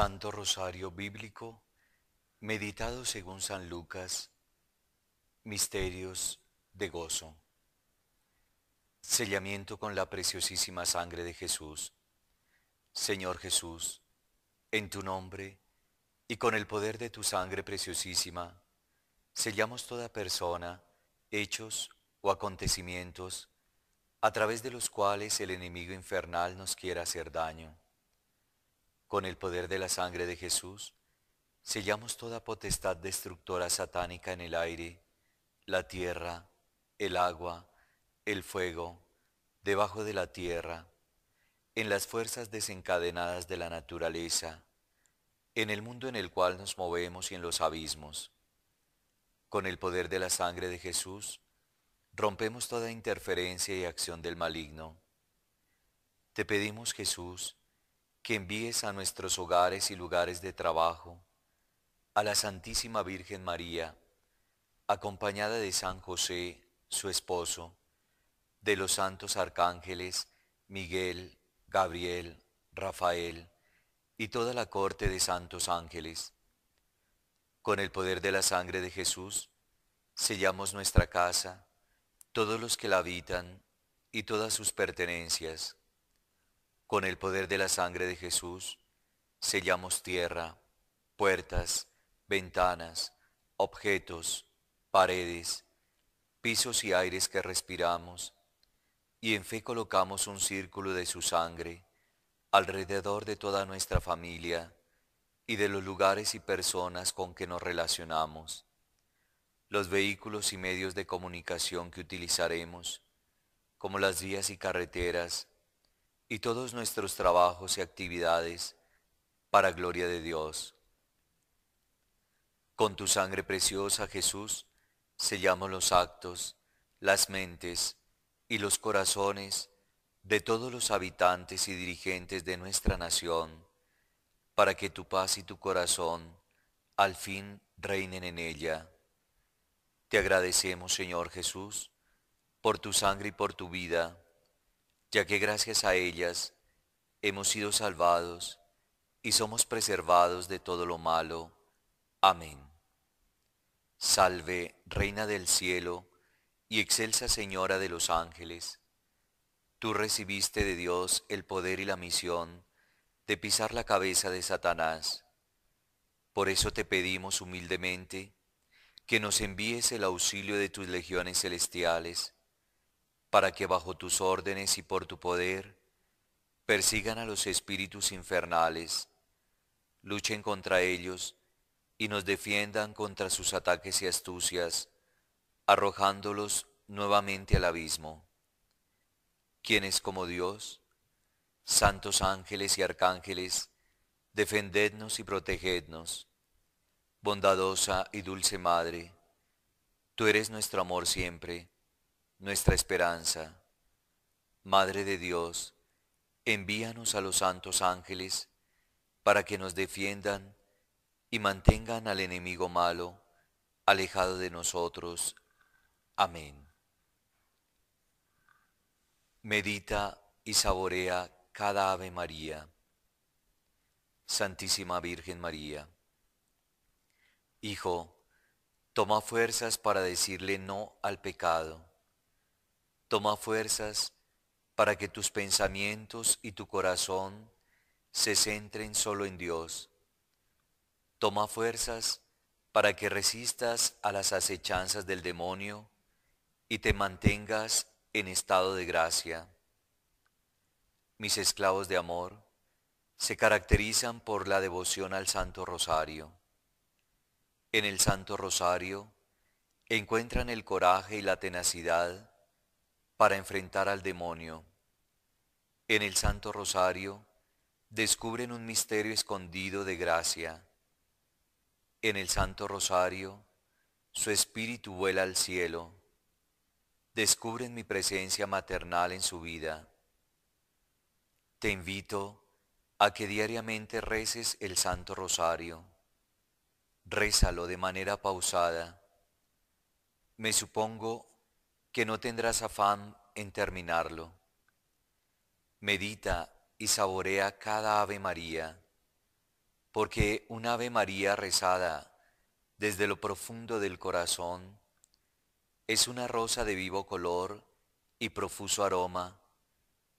Santo Rosario Bíblico, meditado según San Lucas, Misterios de Gozo. Sellamiento con la preciosísima sangre de Jesús. Señor Jesús, en tu nombre y con el poder de tu sangre preciosísima, sellamos toda persona, hechos o acontecimientos a través de los cuales el enemigo infernal nos quiera hacer daño con el poder de la sangre de Jesús, sellamos toda potestad destructora satánica en el aire, la tierra, el agua, el fuego, debajo de la tierra, en las fuerzas desencadenadas de la naturaleza, en el mundo en el cual nos movemos y en los abismos. Con el poder de la sangre de Jesús, rompemos toda interferencia y acción del maligno. Te pedimos, Jesús, que envíes a nuestros hogares y lugares de trabajo a la Santísima Virgen María, acompañada de San José, su esposo, de los santos arcángeles Miguel, Gabriel, Rafael y toda la corte de santos ángeles. Con el poder de la sangre de Jesús, sellamos nuestra casa, todos los que la habitan y todas sus pertenencias con el poder de la sangre de Jesús, sellamos tierra, puertas, ventanas, objetos, paredes, pisos y aires que respiramos, y en fe colocamos un círculo de su sangre alrededor de toda nuestra familia y de los lugares y personas con que nos relacionamos, los vehículos y medios de comunicación que utilizaremos, como las vías y carreteras, y todos nuestros trabajos y actividades para gloria de Dios. Con tu sangre preciosa, Jesús, sellamos los actos, las mentes y los corazones de todos los habitantes y dirigentes de nuestra nación, para que tu paz y tu corazón al fin reinen en ella. Te agradecemos, Señor Jesús, por tu sangre y por tu vida ya que gracias a ellas hemos sido salvados y somos preservados de todo lo malo. Amén. Salve, Reina del cielo y excelsa Señora de los ángeles, tú recibiste de Dios el poder y la misión de pisar la cabeza de Satanás. Por eso te pedimos humildemente que nos envíes el auxilio de tus legiones celestiales para que bajo tus órdenes y por tu poder persigan a los espíritus infernales, luchen contra ellos y nos defiendan contra sus ataques y astucias, arrojándolos nuevamente al abismo. Quienes como Dios? Santos ángeles y arcángeles, defendednos y protegednos. Bondadosa y dulce Madre, tú eres nuestro amor siempre nuestra esperanza. Madre de Dios, envíanos a los santos ángeles para que nos defiendan y mantengan al enemigo malo alejado de nosotros. Amén. Medita y saborea cada Ave María. Santísima Virgen María. Hijo, toma fuerzas para decirle no al pecado Toma fuerzas para que tus pensamientos y tu corazón se centren solo en Dios. Toma fuerzas para que resistas a las acechanzas del demonio y te mantengas en estado de gracia. Mis esclavos de amor se caracterizan por la devoción al Santo Rosario. En el Santo Rosario encuentran el coraje y la tenacidad para enfrentar al demonio. En el Santo Rosario descubren un misterio escondido de gracia. En el Santo Rosario su espíritu vuela al cielo. Descubren mi presencia maternal en su vida. Te invito a que diariamente reces el Santo Rosario. Rézalo de manera pausada. Me supongo que no tendrás afán en terminarlo. Medita y saborea cada Ave María, porque una Ave María rezada desde lo profundo del corazón es una rosa de vivo color y profuso aroma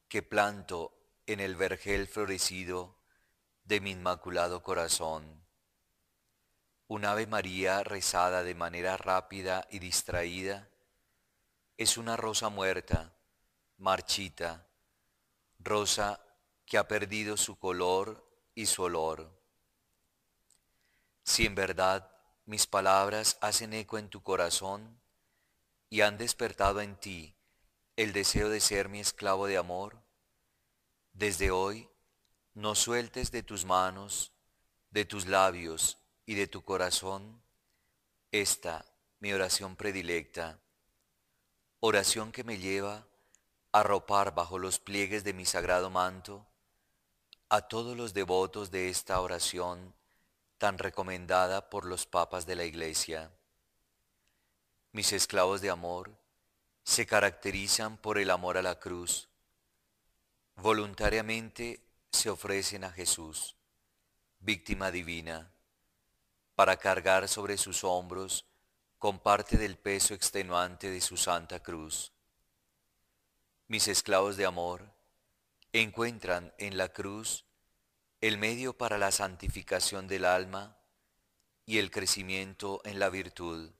que planto en el vergel florecido de mi inmaculado corazón. Una Ave María rezada de manera rápida y distraída es una rosa muerta, marchita, rosa que ha perdido su color y su olor. Si en verdad mis palabras hacen eco en tu corazón y han despertado en ti el deseo de ser mi esclavo de amor, desde hoy no sueltes de tus manos, de tus labios y de tu corazón esta mi oración predilecta oración que me lleva a ropar bajo los pliegues de mi sagrado manto a todos los devotos de esta oración tan recomendada por los papas de la Iglesia. Mis esclavos de amor se caracterizan por el amor a la cruz. Voluntariamente se ofrecen a Jesús, víctima divina, para cargar sobre sus hombros parte del peso extenuante de su santa cruz. Mis esclavos de amor encuentran en la cruz el medio para la santificación del alma y el crecimiento en la virtud,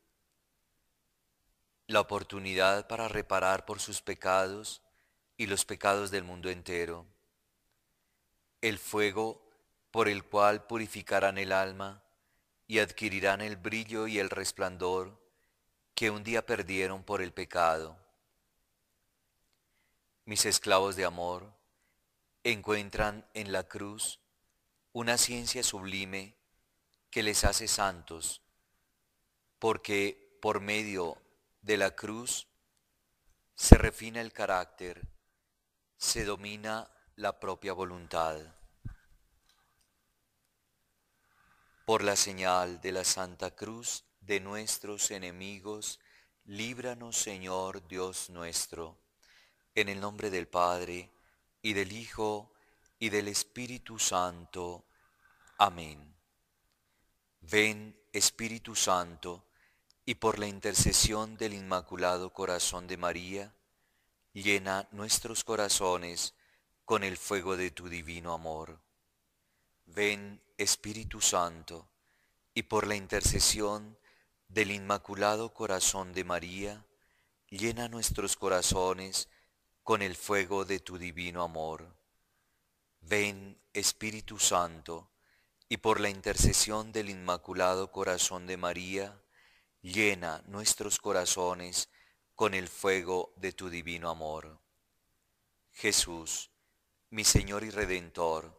la oportunidad para reparar por sus pecados y los pecados del mundo entero, el fuego por el cual purificarán el alma y adquirirán el brillo y el resplandor que un día perdieron por el pecado. Mis esclavos de amor encuentran en la cruz una ciencia sublime que les hace santos, porque por medio de la cruz se refina el carácter, se domina la propia voluntad. Por la señal de la Santa Cruz de nuestros enemigos, líbranos Señor Dios nuestro. En el nombre del Padre, y del Hijo, y del Espíritu Santo. Amén. Ven, Espíritu Santo, y por la intercesión del Inmaculado Corazón de María, llena nuestros corazones con el fuego de tu divino amor. Ven, Espíritu Santo, y por la intercesión del Inmaculado Corazón de María, llena nuestros corazones con el fuego de tu divino amor. Ven, Espíritu Santo, y por la intercesión del Inmaculado Corazón de María, llena nuestros corazones con el fuego de tu divino amor. Jesús, mi Señor y Redentor,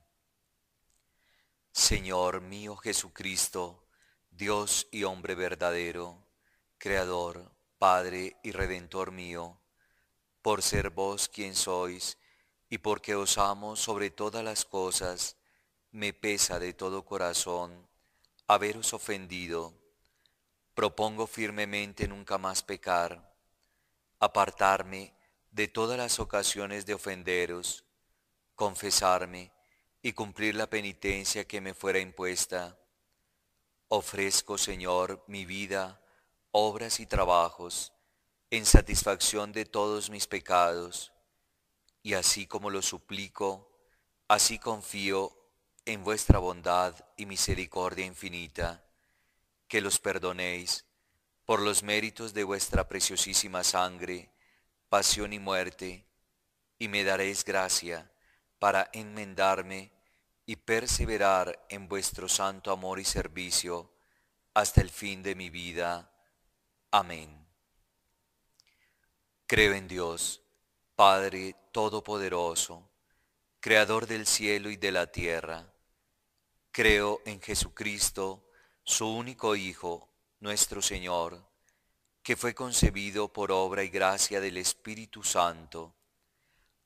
Señor mío Jesucristo, Dios y hombre verdadero, Creador, Padre y Redentor mío, por ser vos quien sois y porque os amo sobre todas las cosas, me pesa de todo corazón haberos ofendido. Propongo firmemente nunca más pecar, apartarme de todas las ocasiones de ofenderos, confesarme, y cumplir la penitencia que me fuera impuesta, ofrezco, Señor, mi vida, obras y trabajos, en satisfacción de todos mis pecados, y así como lo suplico, así confío en vuestra bondad y misericordia infinita, que los perdonéis por los méritos de vuestra preciosísima sangre, pasión y muerte, y me daréis gracia para enmendarme y perseverar en vuestro santo amor y servicio hasta el fin de mi vida. Amén. Creo en Dios, Padre Todopoderoso, Creador del cielo y de la tierra. Creo en Jesucristo, su único Hijo, nuestro Señor, que fue concebido por obra y gracia del Espíritu Santo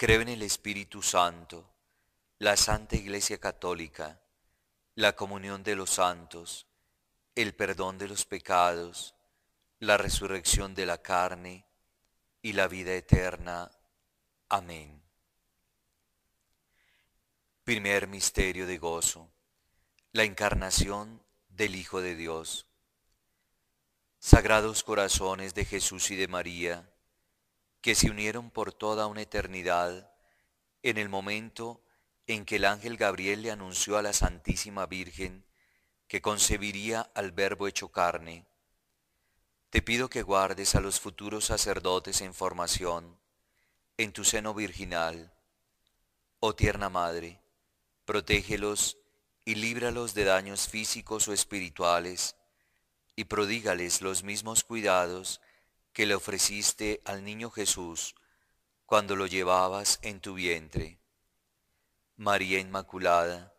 Creo en el Espíritu Santo, la Santa Iglesia Católica, la comunión de los santos, el perdón de los pecados, la resurrección de la carne y la vida eterna. Amén. Primer misterio de gozo, la encarnación del Hijo de Dios. Sagrados corazones de Jesús y de María, que se unieron por toda una eternidad en el momento en que el ángel Gabriel le anunció a la Santísima Virgen que concebiría al Verbo hecho carne. Te pido que guardes a los futuros sacerdotes en formación en tu seno virginal. Oh tierna Madre, protégelos y líbralos de daños físicos o espirituales, y prodígales los mismos cuidados que le ofreciste al niño Jesús cuando lo llevabas en tu vientre. María Inmaculada,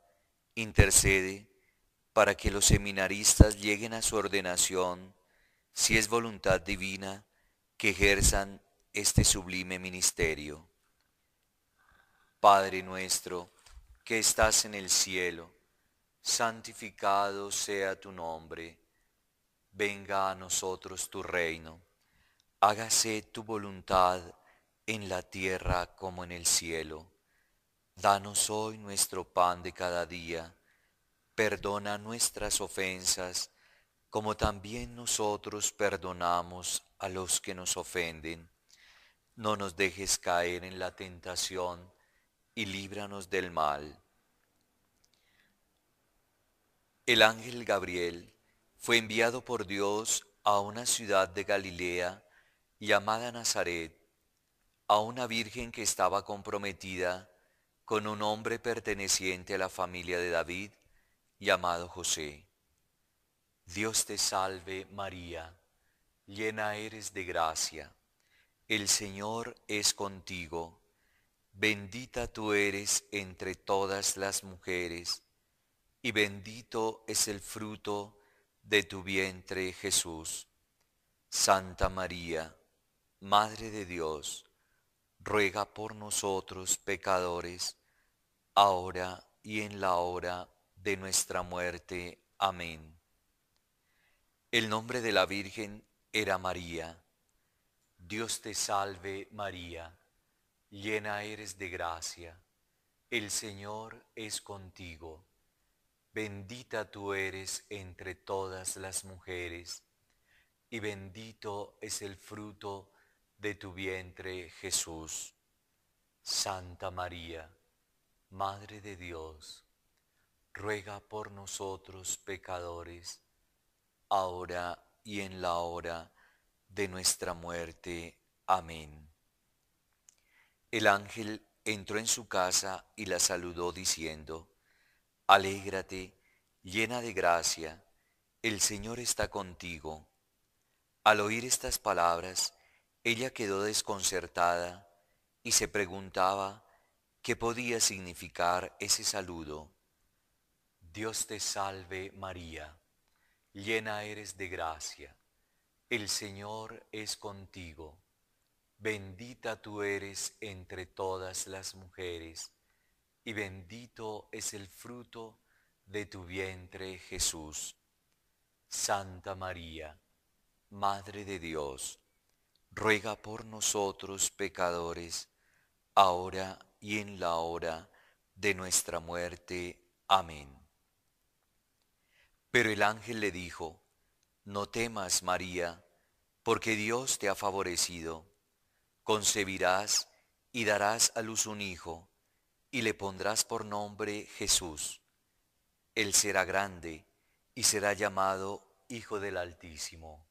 intercede para que los seminaristas lleguen a su ordenación, si es voluntad divina, que ejerzan este sublime ministerio. Padre nuestro, que estás en el cielo, santificado sea tu nombre, venga a nosotros tu reino hágase tu voluntad en la tierra como en el cielo. Danos hoy nuestro pan de cada día. Perdona nuestras ofensas, como también nosotros perdonamos a los que nos ofenden. No nos dejes caer en la tentación y líbranos del mal. El ángel Gabriel fue enviado por Dios a una ciudad de Galilea, llamada Nazaret, a una virgen que estaba comprometida con un hombre perteneciente a la familia de David, llamado José. Dios te salve María, llena eres de gracia, el Señor es contigo, bendita tú eres entre todas las mujeres, y bendito es el fruto de tu vientre Jesús. Santa María, Madre de Dios, ruega por nosotros pecadores, ahora y en la hora de nuestra muerte. Amén. El nombre de la Virgen era María. Dios te salve María, llena eres de gracia, el Señor es contigo. Bendita tú eres entre todas las mujeres, y bendito es el fruto de de tu vientre, Jesús. Santa María, Madre de Dios, ruega por nosotros pecadores, ahora y en la hora de nuestra muerte. Amén. El ángel entró en su casa y la saludó diciendo, Alégrate, llena de gracia, el Señor está contigo. Al oír estas palabras, ella quedó desconcertada y se preguntaba qué podía significar ese saludo. Dios te salve María, llena eres de gracia, el Señor es contigo, bendita tú eres entre todas las mujeres, y bendito es el fruto de tu vientre Jesús. Santa María, Madre de Dios, ruega por nosotros pecadores, ahora y en la hora de nuestra muerte. Amén. Pero el ángel le dijo, no temas, María, porque Dios te ha favorecido. Concebirás y darás a luz un hijo, y le pondrás por nombre Jesús. Él será grande y será llamado Hijo del Altísimo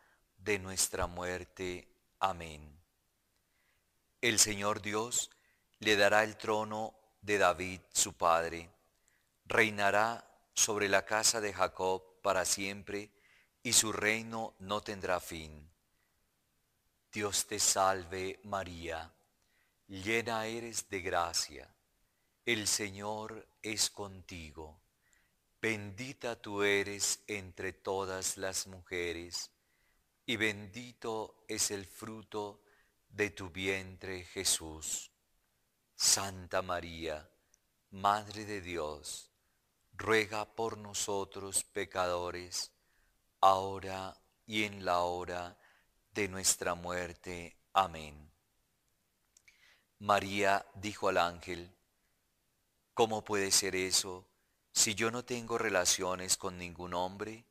de nuestra muerte. Amén. El Señor Dios le dará el trono de David su padre. Reinará sobre la casa de Jacob para siempre, y su reino no tendrá fin. Dios te salve María, llena eres de gracia. El Señor es contigo. Bendita tú eres entre todas las mujeres y bendito es el fruto de tu vientre, Jesús. Santa María, Madre de Dios, ruega por nosotros pecadores, ahora y en la hora de nuestra muerte. Amén. María dijo al ángel, ¿cómo puede ser eso si yo no tengo relaciones con ningún hombre?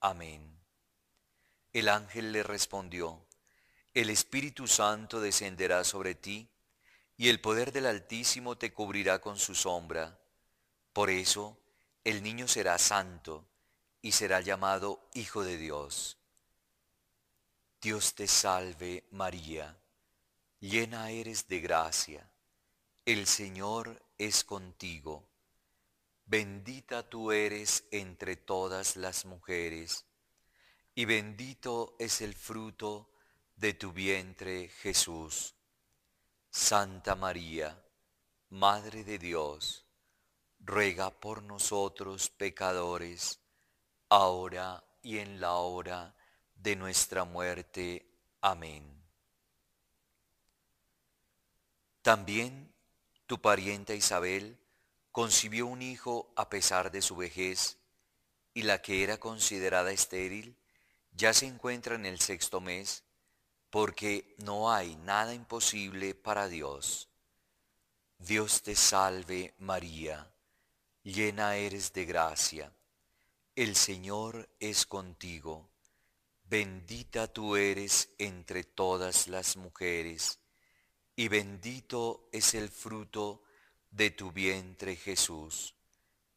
Amén. El ángel le respondió, el Espíritu Santo descenderá sobre ti, y el poder del Altísimo te cubrirá con su sombra. Por eso, el niño será santo, y será llamado Hijo de Dios. Dios te salve María, llena eres de gracia, el Señor es contigo Bendita tú eres entre todas las mujeres, y bendito es el fruto de tu vientre, Jesús. Santa María, Madre de Dios, ruega por nosotros pecadores, ahora y en la hora de nuestra muerte. Amén. También tu parienta Isabel, concibió un hijo a pesar de su vejez, y la que era considerada estéril ya se encuentra en el sexto mes, porque no hay nada imposible para Dios. Dios te salve María, llena eres de gracia, el Señor es contigo, bendita tú eres entre todas las mujeres, y bendito es el fruto de de tu vientre Jesús.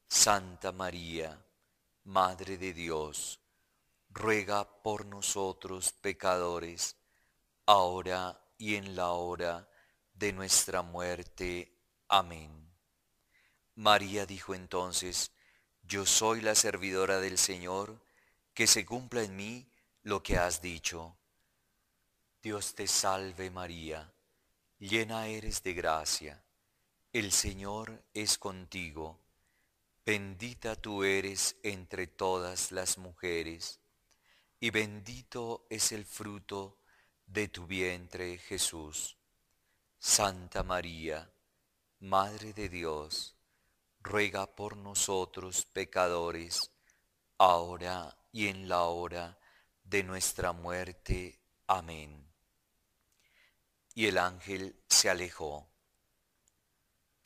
Santa María, Madre de Dios, ruega por nosotros pecadores, ahora y en la hora de nuestra muerte. Amén. María dijo entonces, Yo soy la servidora del Señor, que se cumpla en mí lo que has dicho. Dios te salve María, llena eres de gracia el Señor es contigo, bendita tú eres entre todas las mujeres, y bendito es el fruto de tu vientre Jesús. Santa María, Madre de Dios, ruega por nosotros pecadores, ahora y en la hora de nuestra muerte. Amén. Y el ángel se alejó.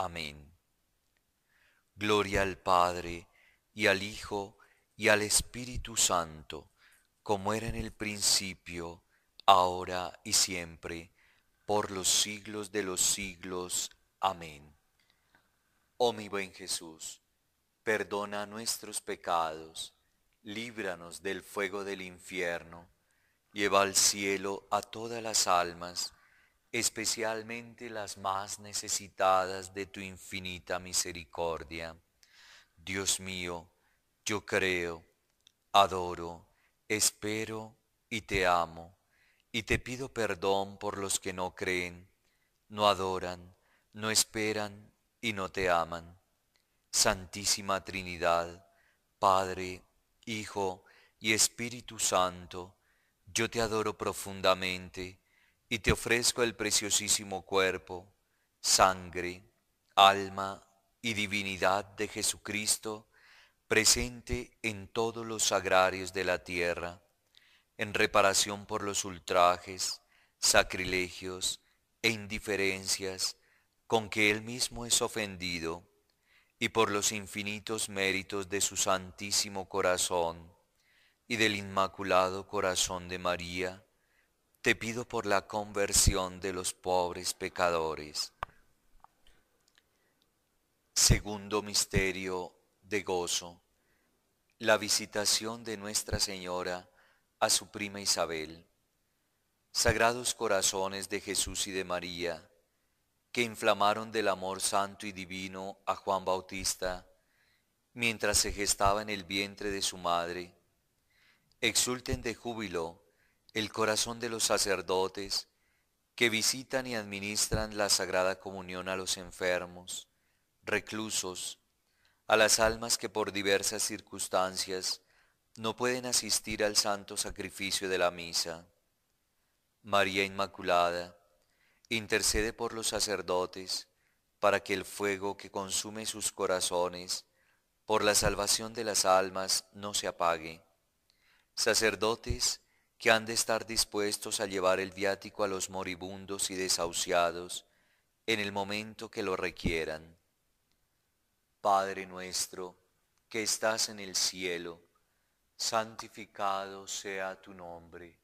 Amén. Gloria al Padre, y al Hijo, y al Espíritu Santo, como era en el principio, ahora y siempre, por los siglos de los siglos. Amén. Oh mi buen Jesús, perdona nuestros pecados, líbranos del fuego del infierno, lleva al cielo a todas las almas, especialmente las más necesitadas de tu infinita misericordia. Dios mío, yo creo, adoro, espero y te amo, y te pido perdón por los que no creen, no adoran, no esperan y no te aman. Santísima Trinidad, Padre, Hijo y Espíritu Santo, yo te adoro profundamente, y te ofrezco el preciosísimo cuerpo, sangre, alma y divinidad de Jesucristo, presente en todos los sagrarios de la tierra, en reparación por los ultrajes, sacrilegios e indiferencias con que él mismo es ofendido, y por los infinitos méritos de su santísimo corazón y del inmaculado corazón de María, te pido por la conversión de los pobres pecadores. Segundo misterio de gozo, la visitación de Nuestra Señora a su prima Isabel. Sagrados corazones de Jesús y de María, que inflamaron del amor santo y divino a Juan Bautista, mientras se gestaba en el vientre de su madre, exulten de júbilo el corazón de los sacerdotes que visitan y administran la Sagrada Comunión a los enfermos, reclusos, a las almas que por diversas circunstancias no pueden asistir al santo sacrificio de la misa. María Inmaculada, intercede por los sacerdotes para que el fuego que consume sus corazones por la salvación de las almas no se apague. Sacerdotes, que han de estar dispuestos a llevar el viático a los moribundos y desahuciados en el momento que lo requieran. Padre nuestro, que estás en el cielo, santificado sea tu nombre.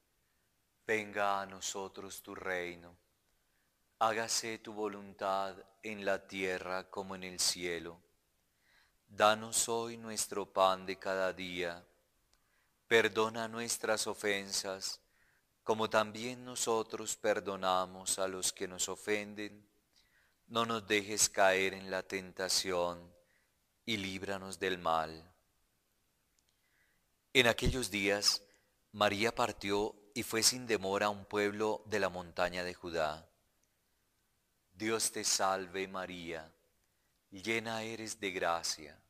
Venga a nosotros tu reino. Hágase tu voluntad en la tierra como en el cielo. Danos hoy nuestro pan de cada día Perdona nuestras ofensas, como también nosotros perdonamos a los que nos ofenden. No nos dejes caer en la tentación y líbranos del mal. En aquellos días, María partió y fue sin demora a un pueblo de la montaña de Judá. Dios te salve María, llena eres de gracia,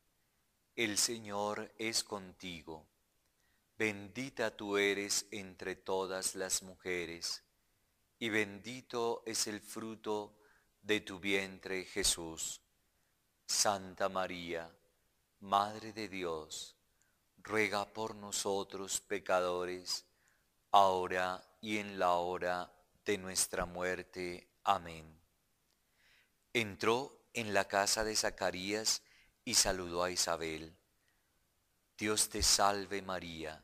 el Señor es contigo Bendita tú eres entre todas las mujeres, y bendito es el fruto de tu vientre Jesús. Santa María, Madre de Dios, ruega por nosotros pecadores, ahora y en la hora de nuestra muerte. Amén. Entró en la casa de Zacarías y saludó a Isabel. Dios te salve María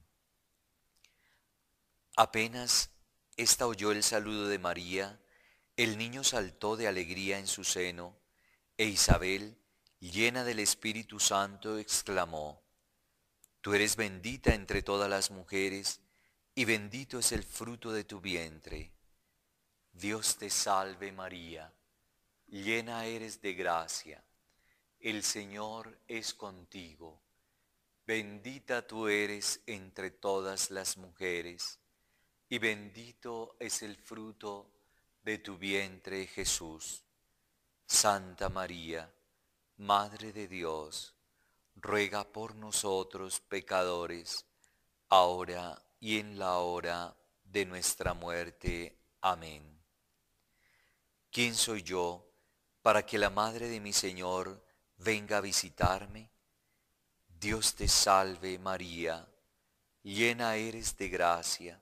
Apenas ésta oyó el saludo de María, el niño saltó de alegría en su seno, e Isabel, llena del Espíritu Santo, exclamó, Tú eres bendita entre todas las mujeres, y bendito es el fruto de tu vientre. Dios te salve María, llena eres de gracia, el Señor es contigo, bendita tú eres entre todas las mujeres y bendito es el fruto de tu vientre Jesús. Santa María, Madre de Dios, ruega por nosotros pecadores, ahora y en la hora de nuestra muerte. Amén. ¿Quién soy yo para que la Madre de mi Señor venga a visitarme? Dios te salve María, llena eres de gracia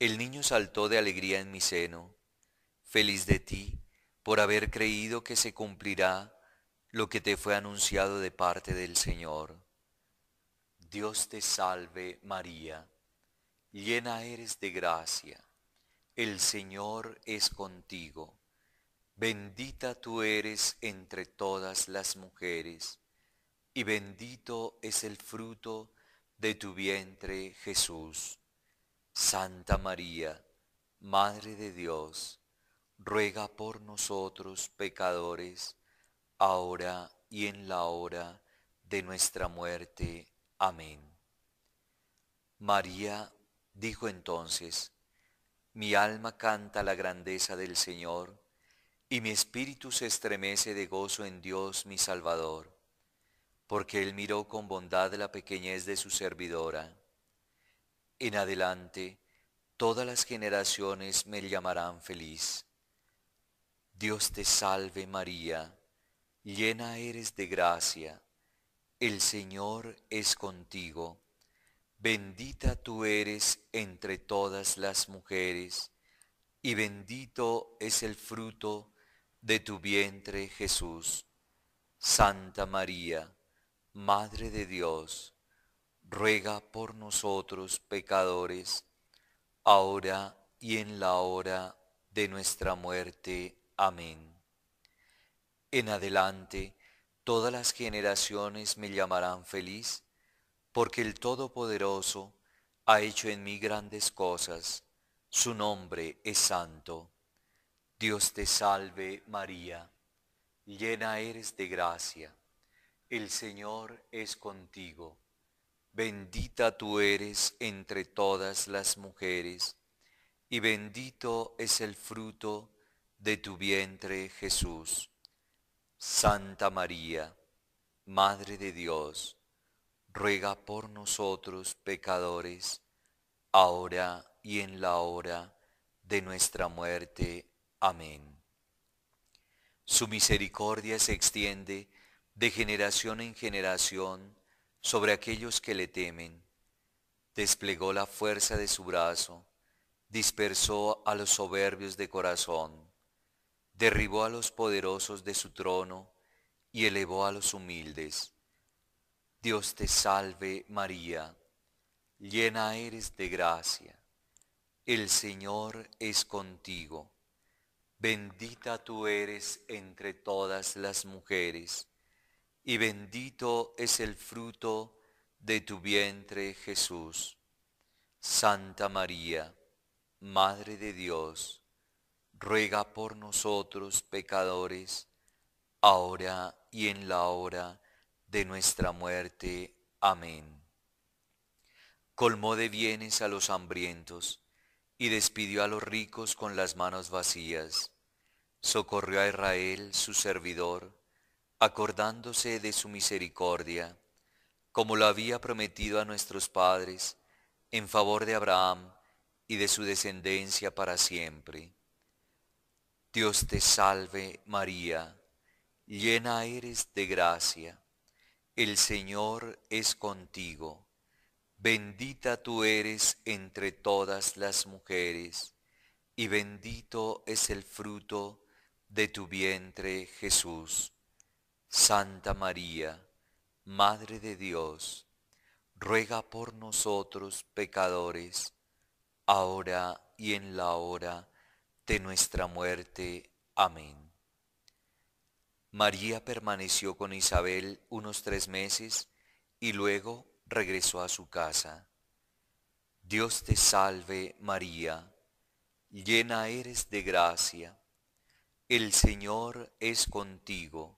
el niño saltó de alegría en mi seno. Feliz de ti por haber creído que se cumplirá lo que te fue anunciado de parte del Señor. Dios te salve María, llena eres de gracia, el Señor es contigo, bendita tú eres entre todas las mujeres, y bendito es el fruto de tu vientre Jesús. Santa María, Madre de Dios, ruega por nosotros pecadores, ahora y en la hora de nuestra muerte. Amén. María dijo entonces, mi alma canta la grandeza del Señor, y mi espíritu se estremece de gozo en Dios mi Salvador, porque Él miró con bondad la pequeñez de su servidora en adelante, todas las generaciones me llamarán feliz. Dios te salve María, llena eres de gracia, el Señor es contigo, bendita tú eres entre todas las mujeres, y bendito es el fruto de tu vientre Jesús. Santa María, Madre de Dios, ruega por nosotros pecadores, ahora y en la hora de nuestra muerte. Amén. En adelante, todas las generaciones me llamarán feliz, porque el Todopoderoso ha hecho en mí grandes cosas, su nombre es santo. Dios te salve María, llena eres de gracia, el Señor es contigo Bendita tú eres entre todas las mujeres, y bendito es el fruto de tu vientre Jesús. Santa María, Madre de Dios, ruega por nosotros pecadores, ahora y en la hora de nuestra muerte. Amén. Su misericordia se extiende de generación en generación sobre aquellos que le temen. Desplegó la fuerza de su brazo, dispersó a los soberbios de corazón, derribó a los poderosos de su trono y elevó a los humildes. Dios te salve María, llena eres de gracia, el Señor es contigo, bendita tú eres entre todas las mujeres y bendito es el fruto de tu vientre, Jesús. Santa María, Madre de Dios, ruega por nosotros pecadores, ahora y en la hora de nuestra muerte. Amén. Colmó de bienes a los hambrientos, y despidió a los ricos con las manos vacías. Socorrió a Israel, su servidor, acordándose de su misericordia, como lo había prometido a nuestros padres, en favor de Abraham y de su descendencia para siempre. Dios te salve María, llena eres de gracia, el Señor es contigo, bendita tú eres entre todas las mujeres, y bendito es el fruto de tu vientre Jesús. Santa María, Madre de Dios, ruega por nosotros pecadores, ahora y en la hora de nuestra muerte. Amén. María permaneció con Isabel unos tres meses y luego regresó a su casa. Dios te salve María, llena eres de gracia, el Señor es contigo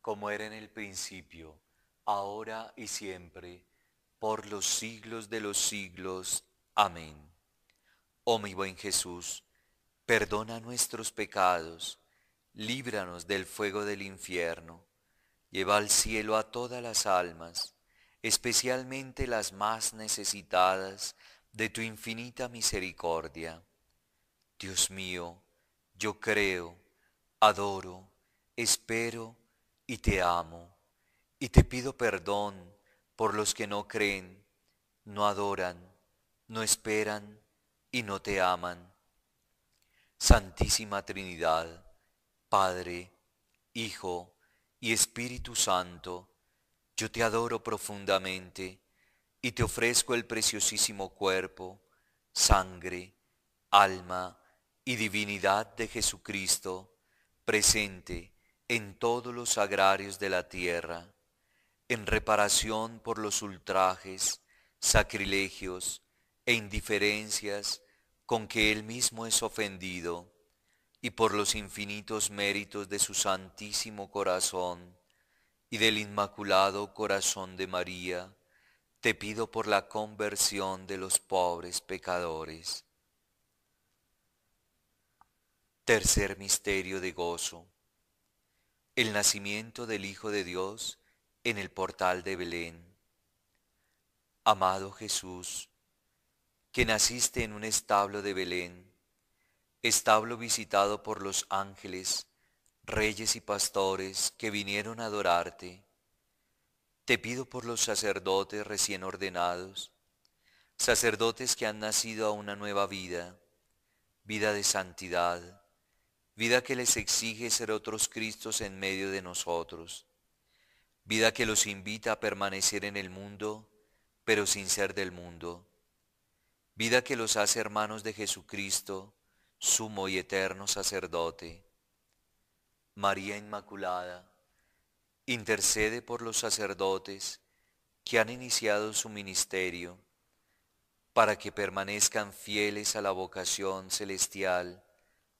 como era en el principio, ahora y siempre, por los siglos de los siglos. Amén. Oh mi buen Jesús, perdona nuestros pecados, líbranos del fuego del infierno, lleva al cielo a todas las almas, especialmente las más necesitadas de tu infinita misericordia. Dios mío, yo creo, adoro, espero, y te amo, y te pido perdón por los que no creen, no adoran, no esperan y no te aman. Santísima Trinidad, Padre, Hijo y Espíritu Santo, yo te adoro profundamente y te ofrezco el preciosísimo cuerpo, sangre, alma y divinidad de Jesucristo, presente, en todos los agrarios de la tierra, en reparación por los ultrajes, sacrilegios e indiferencias con que él mismo es ofendido, y por los infinitos méritos de su santísimo corazón y del inmaculado corazón de María, te pido por la conversión de los pobres pecadores. Tercer misterio de gozo el nacimiento del Hijo de Dios en el portal de Belén. Amado Jesús, que naciste en un establo de Belén, establo visitado por los ángeles, reyes y pastores que vinieron a adorarte, te pido por los sacerdotes recién ordenados, sacerdotes que han nacido a una nueva vida, vida de santidad, vida que les exige ser otros Cristos en medio de nosotros, vida que los invita a permanecer en el mundo, pero sin ser del mundo, vida que los hace hermanos de Jesucristo, sumo y eterno sacerdote. María Inmaculada, intercede por los sacerdotes que han iniciado su ministerio, para que permanezcan fieles a la vocación celestial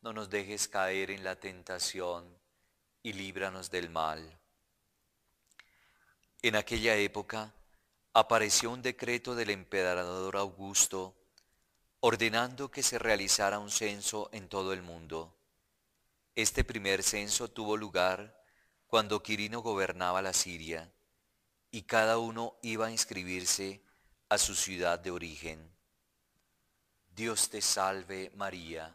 no nos dejes caer en la tentación y líbranos del mal. En aquella época apareció un decreto del emperador Augusto ordenando que se realizara un censo en todo el mundo. Este primer censo tuvo lugar cuando Quirino gobernaba la Siria y cada uno iba a inscribirse a su ciudad de origen. Dios te salve María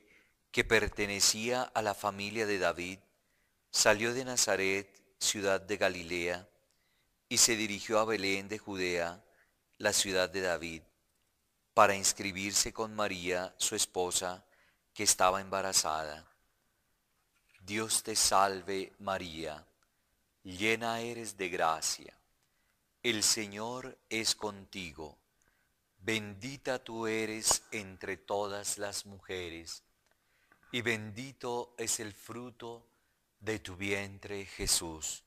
que pertenecía a la familia de David, salió de Nazaret, ciudad de Galilea, y se dirigió a Belén de Judea, la ciudad de David, para inscribirse con María, su esposa, que estaba embarazada. Dios te salve María, llena eres de gracia. El Señor es contigo. Bendita tú eres entre todas las mujeres y bendito es el fruto de tu vientre, Jesús.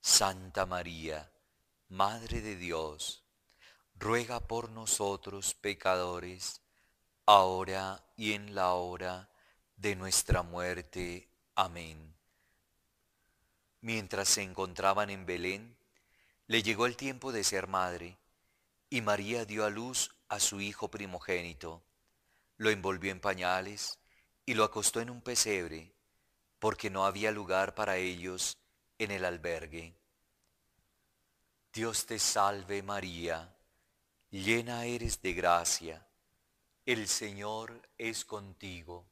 Santa María, Madre de Dios, ruega por nosotros pecadores, ahora y en la hora de nuestra muerte. Amén. Mientras se encontraban en Belén, le llegó el tiempo de ser madre, y María dio a luz a su hijo primogénito, lo envolvió en pañales, y lo acostó en un pesebre, porque no había lugar para ellos en el albergue. Dios te salve María, llena eres de gracia, el Señor es contigo,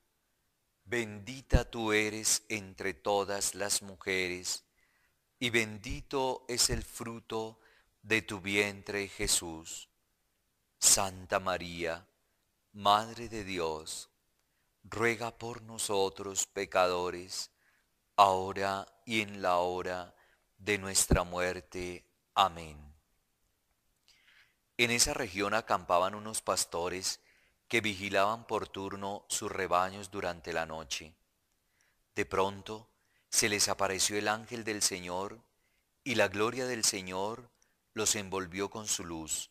bendita tú eres entre todas las mujeres, y bendito es el fruto de tu vientre Jesús. Santa María, Madre de Dios, ruega por nosotros pecadores, ahora y en la hora de nuestra muerte. Amén. En esa región acampaban unos pastores que vigilaban por turno sus rebaños durante la noche. De pronto se les apareció el ángel del Señor, y la gloria del Señor los envolvió con su luz.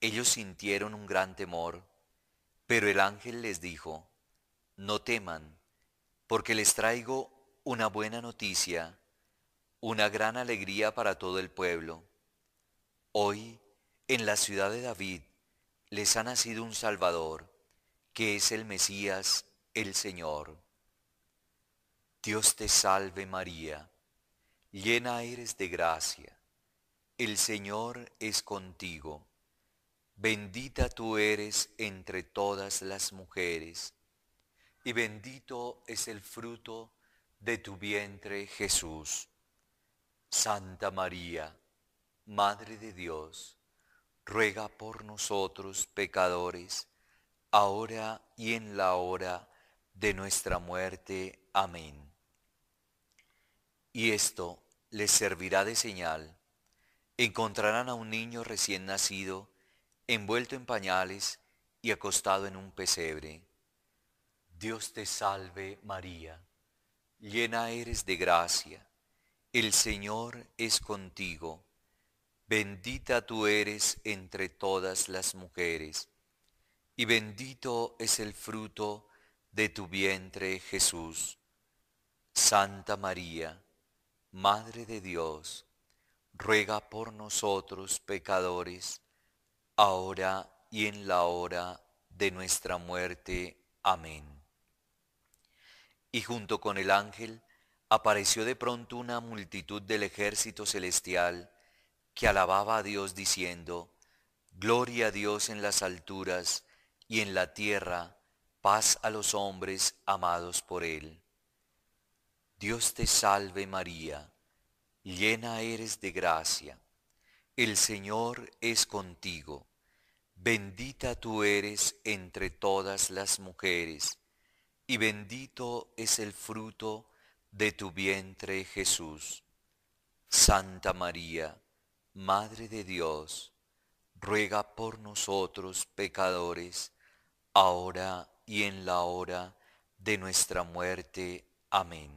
Ellos sintieron un gran temor pero el ángel les dijo, no teman, porque les traigo una buena noticia, una gran alegría para todo el pueblo. Hoy, en la ciudad de David, les ha nacido un Salvador, que es el Mesías, el Señor. Dios te salve María, llena eres de gracia, el Señor es contigo Bendita tú eres entre todas las mujeres, y bendito es el fruto de tu vientre Jesús. Santa María, Madre de Dios, ruega por nosotros pecadores, ahora y en la hora de nuestra muerte. Amén. Y esto les servirá de señal. Encontrarán a un niño recién nacido, envuelto en pañales y acostado en un pesebre. Dios te salve María, llena eres de gracia, el Señor es contigo, bendita tú eres entre todas las mujeres, y bendito es el fruto de tu vientre Jesús. Santa María, Madre de Dios, ruega por nosotros pecadores, ahora y en la hora de nuestra muerte. Amén. Y junto con el ángel apareció de pronto una multitud del ejército celestial que alababa a Dios diciendo, Gloria a Dios en las alturas y en la tierra, paz a los hombres amados por Él. Dios te salve María, llena eres de gracia el Señor es contigo. Bendita tú eres entre todas las mujeres, y bendito es el fruto de tu vientre Jesús. Santa María, Madre de Dios, ruega por nosotros pecadores, ahora y en la hora de nuestra muerte. Amén.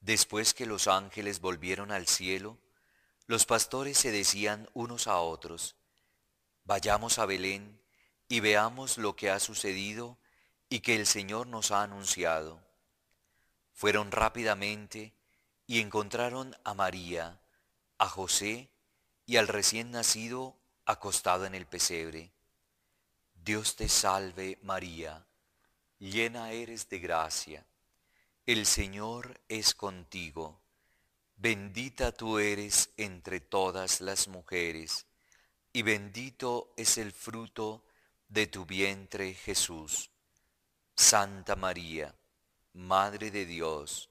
Después que los ángeles volvieron al cielo, los pastores se decían unos a otros, vayamos a Belén y veamos lo que ha sucedido y que el Señor nos ha anunciado. Fueron rápidamente y encontraron a María, a José y al recién nacido acostado en el pesebre. Dios te salve María, llena eres de gracia, el Señor es contigo Bendita tú eres entre todas las mujeres, y bendito es el fruto de tu vientre Jesús. Santa María, Madre de Dios,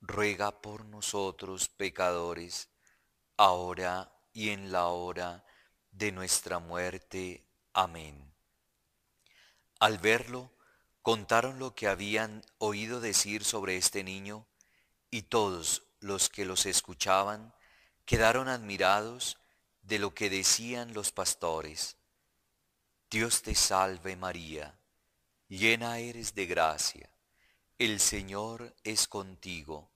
ruega por nosotros pecadores, ahora y en la hora de nuestra muerte. Amén. Al verlo, contaron lo que habían oído decir sobre este niño, y todos los que los escuchaban quedaron admirados de lo que decían los pastores. Dios te salve María, llena eres de gracia, el Señor es contigo,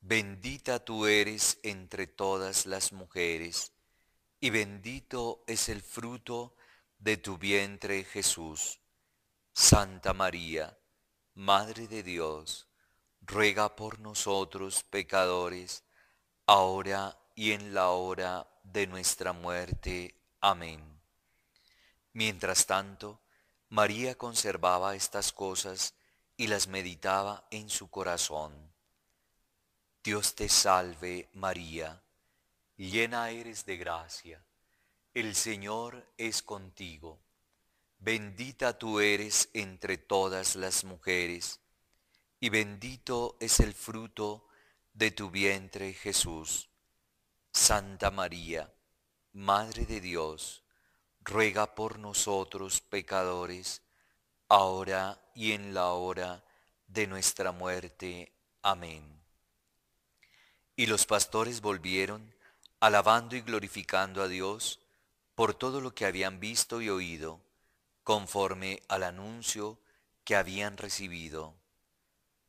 bendita tú eres entre todas las mujeres, y bendito es el fruto de tu vientre Jesús. Santa María, Madre de Dios, ruega por nosotros pecadores, ahora y en la hora de nuestra muerte. Amén. Mientras tanto, María conservaba estas cosas y las meditaba en su corazón. Dios te salve María, llena eres de gracia, el Señor es contigo, bendita tú eres entre todas las mujeres, y bendito es el fruto de tu vientre, Jesús. Santa María, Madre de Dios, ruega por nosotros pecadores, ahora y en la hora de nuestra muerte. Amén. Y los pastores volvieron, alabando y glorificando a Dios por todo lo que habían visto y oído, conforme al anuncio que habían recibido.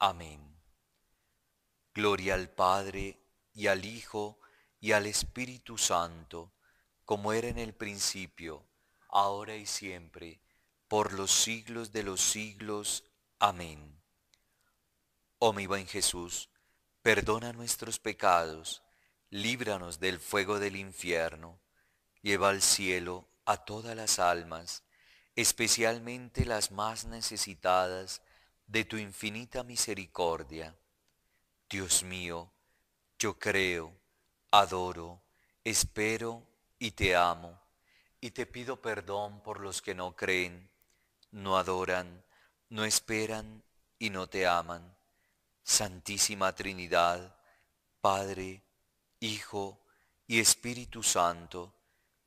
Amén. Gloria al Padre y al Hijo y al Espíritu Santo, como era en el principio, ahora y siempre, por los siglos de los siglos. Amén. Oh mi buen Jesús, perdona nuestros pecados, líbranos del fuego del infierno, lleva al cielo a todas las almas, especialmente las más necesitadas, de tu infinita misericordia. Dios mío, yo creo, adoro, espero y te amo, y te pido perdón por los que no creen, no adoran, no esperan y no te aman. Santísima Trinidad, Padre, Hijo y Espíritu Santo,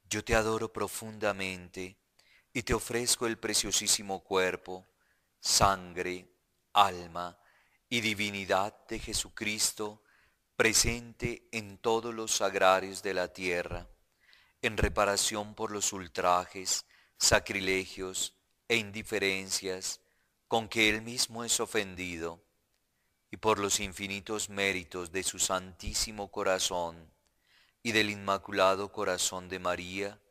yo te adoro profundamente y te ofrezco el preciosísimo cuerpo sangre, alma y divinidad de Jesucristo presente en todos los sagrarios de la tierra, en reparación por los ultrajes, sacrilegios e indiferencias con que él mismo es ofendido, y por los infinitos méritos de su santísimo corazón y del inmaculado corazón de María,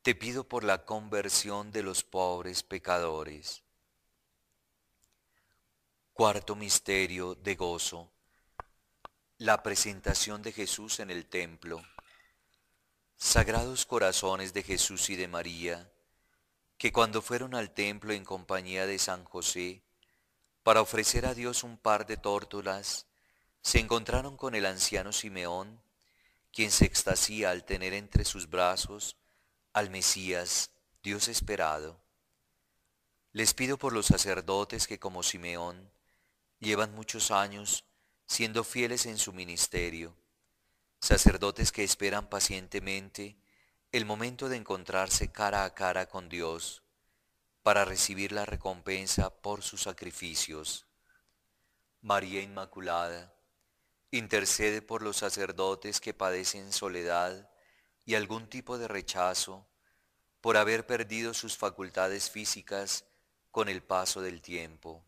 te pido por la conversión de los pobres pecadores Cuarto misterio de gozo. La presentación de Jesús en el templo. Sagrados corazones de Jesús y de María, que cuando fueron al templo en compañía de San José, para ofrecer a Dios un par de tórtolas, se encontraron con el anciano Simeón, quien se extasía al tener entre sus brazos al Mesías, Dios esperado. Les pido por los sacerdotes que como Simeón, llevan muchos años siendo fieles en su ministerio, sacerdotes que esperan pacientemente el momento de encontrarse cara a cara con Dios para recibir la recompensa por sus sacrificios. María Inmaculada, intercede por los sacerdotes que padecen soledad y algún tipo de rechazo por haber perdido sus facultades físicas con el paso del tiempo.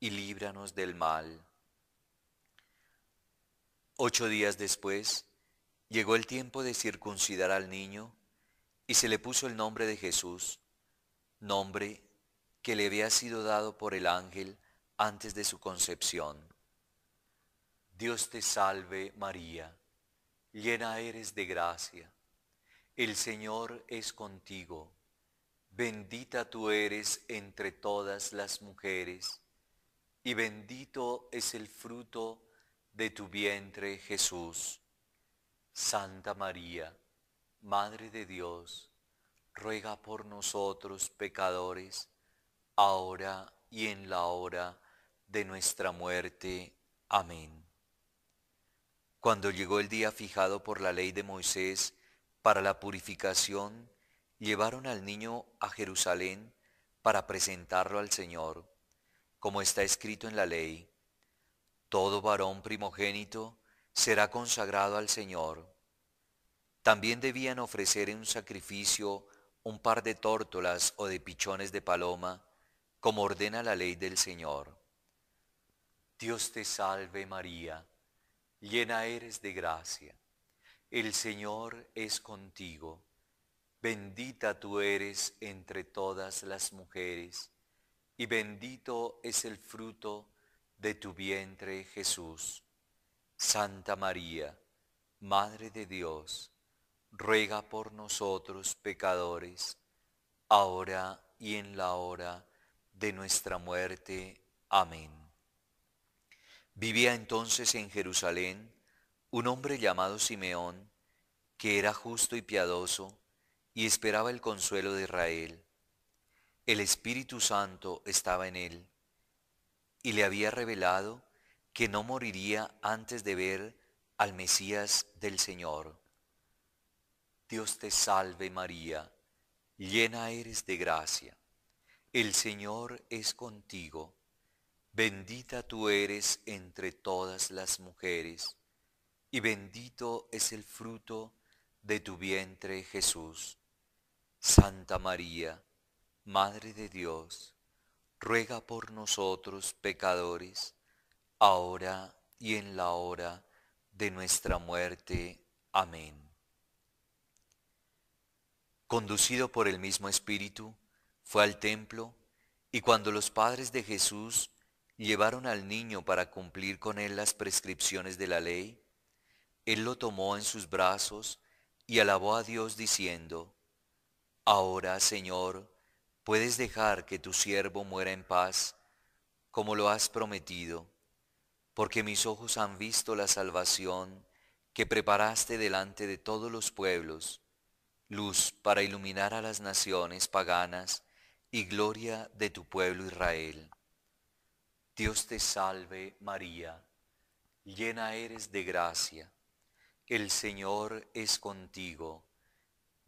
y líbranos del mal. Ocho días después, llegó el tiempo de circuncidar al niño y se le puso el nombre de Jesús, nombre que le había sido dado por el ángel antes de su concepción. Dios te salve María, llena eres de gracia, el Señor es contigo, bendita tú eres entre todas las mujeres y bendito es el fruto de tu vientre, Jesús. Santa María, Madre de Dios, ruega por nosotros pecadores, ahora y en la hora de nuestra muerte. Amén. Cuando llegó el día fijado por la ley de Moisés para la purificación, llevaron al niño a Jerusalén para presentarlo al Señor como está escrito en la ley, todo varón primogénito será consagrado al Señor. También debían ofrecer en un sacrificio un par de tórtolas o de pichones de paloma, como ordena la ley del Señor. Dios te salve María, llena eres de gracia. El Señor es contigo, bendita tú eres entre todas las mujeres y bendito es el fruto de tu vientre, Jesús. Santa María, Madre de Dios, ruega por nosotros pecadores, ahora y en la hora de nuestra muerte. Amén. Vivía entonces en Jerusalén un hombre llamado Simeón, que era justo y piadoso, y esperaba el consuelo de Israel el Espíritu Santo estaba en él y le había revelado que no moriría antes de ver al Mesías del Señor. Dios te salve María, llena eres de gracia. El Señor es contigo, bendita tú eres entre todas las mujeres, y bendito es el fruto de tu vientre Jesús. Santa María, Madre de Dios, ruega por nosotros pecadores, ahora y en la hora de nuestra muerte. Amén. Conducido por el mismo Espíritu, fue al templo, y cuando los padres de Jesús llevaron al niño para cumplir con él las prescripciones de la ley, él lo tomó en sus brazos y alabó a Dios diciendo, Ahora, Señor, ¿Puedes dejar que tu siervo muera en paz, como lo has prometido? Porque mis ojos han visto la salvación que preparaste delante de todos los pueblos, luz para iluminar a las naciones paganas y gloria de tu pueblo Israel. Dios te salve María, llena eres de gracia, el Señor es contigo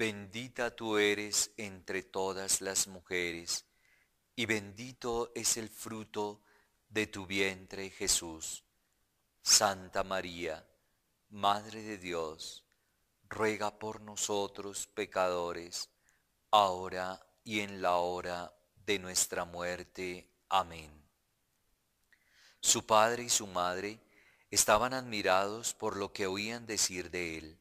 Bendita tú eres entre todas las mujeres, y bendito es el fruto de tu vientre, Jesús. Santa María, Madre de Dios, ruega por nosotros pecadores, ahora y en la hora de nuestra muerte. Amén. Su padre y su madre estaban admirados por lo que oían decir de él.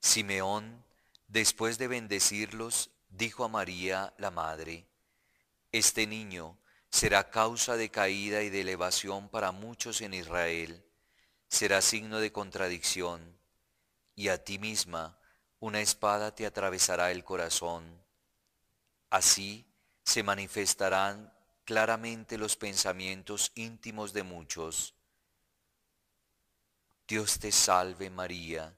Simeón, después de bendecirlos, dijo a María la Madre, Este niño será causa de caída y de elevación para muchos en Israel, será signo de contradicción, y a ti misma una espada te atravesará el corazón. Así se manifestarán claramente los pensamientos íntimos de muchos. Dios te salve María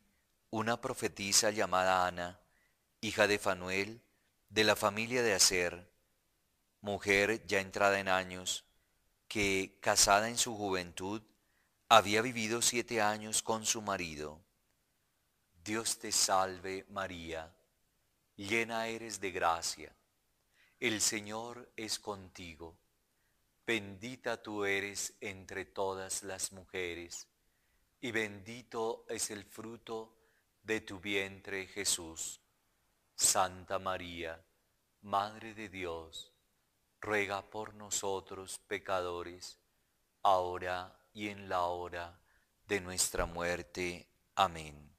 una profetisa llamada Ana, hija de Fanuel, de la familia de Acer, mujer ya entrada en años, que, casada en su juventud, había vivido siete años con su marido. Dios te salve María, llena eres de gracia, el Señor es contigo, bendita tú eres entre todas las mujeres, y bendito es el fruto de tu vientre Jesús. Santa María, Madre de Dios, ruega por nosotros pecadores, ahora y en la hora de nuestra muerte. Amén.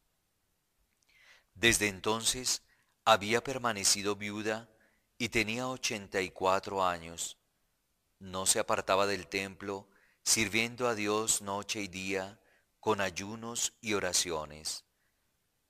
Desde entonces había permanecido viuda y tenía ochenta y cuatro años. No se apartaba del templo, sirviendo a Dios noche y día con ayunos y oraciones.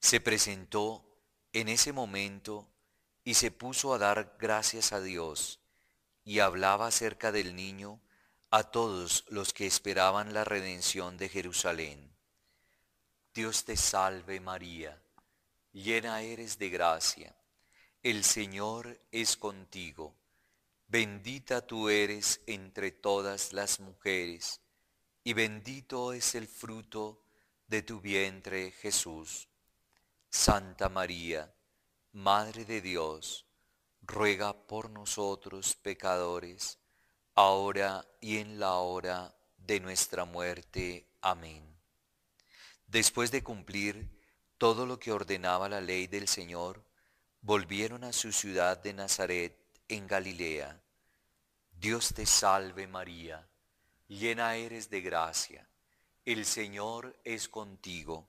Se presentó en ese momento y se puso a dar gracias a Dios y hablaba acerca del niño a todos los que esperaban la redención de Jerusalén. Dios te salve María, llena eres de gracia, el Señor es contigo, bendita tú eres entre todas las mujeres, y bendito es el fruto de tu vientre Jesús. Santa María, Madre de Dios, ruega por nosotros pecadores, ahora y en la hora de nuestra muerte. Amén. Después de cumplir todo lo que ordenaba la ley del Señor, volvieron a su ciudad de Nazaret, en Galilea. Dios te salve María, llena eres de gracia, el Señor es contigo.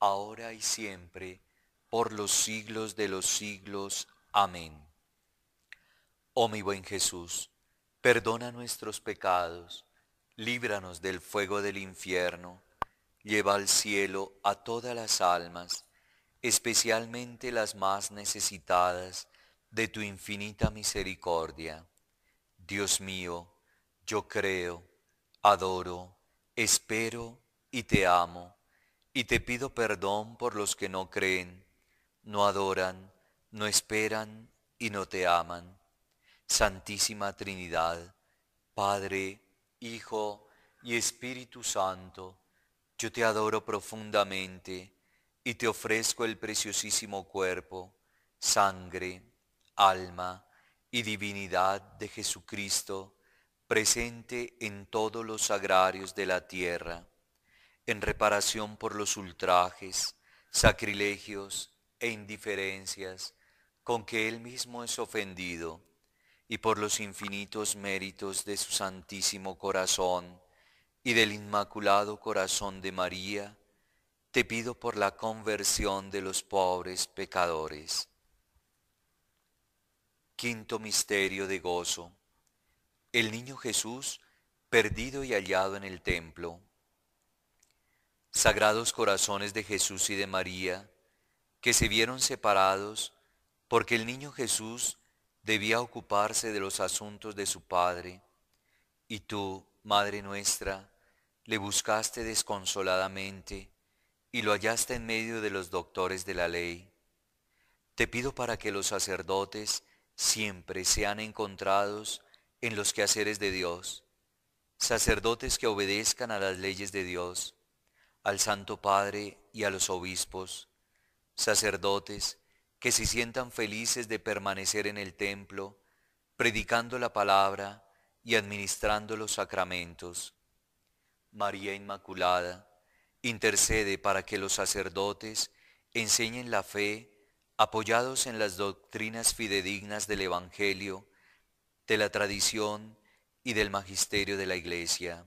ahora y siempre, por los siglos de los siglos. Amén. Oh mi buen Jesús, perdona nuestros pecados, líbranos del fuego del infierno, lleva al cielo a todas las almas, especialmente las más necesitadas de tu infinita misericordia. Dios mío, yo creo, adoro, espero y te amo y te pido perdón por los que no creen, no adoran, no esperan y no te aman. Santísima Trinidad, Padre, Hijo y Espíritu Santo, yo te adoro profundamente y te ofrezco el preciosísimo cuerpo, sangre, alma y divinidad de Jesucristo, presente en todos los sagrarios de la tierra en reparación por los ultrajes, sacrilegios e indiferencias con que él mismo es ofendido, y por los infinitos méritos de su santísimo corazón y del inmaculado corazón de María, te pido por la conversión de los pobres pecadores. Quinto misterio de gozo. El niño Jesús perdido y hallado en el templo sagrados corazones de Jesús y de María, que se vieron separados porque el niño Jesús debía ocuparse de los asuntos de su Padre, y tú, Madre nuestra, le buscaste desconsoladamente y lo hallaste en medio de los doctores de la ley. Te pido para que los sacerdotes siempre sean encontrados en los quehaceres de Dios, sacerdotes que obedezcan a las leyes de Dios al Santo Padre y a los obispos, sacerdotes, que se sientan felices de permanecer en el templo, predicando la palabra y administrando los sacramentos. María Inmaculada, intercede para que los sacerdotes enseñen la fe apoyados en las doctrinas fidedignas del Evangelio, de la tradición y del magisterio de la Iglesia.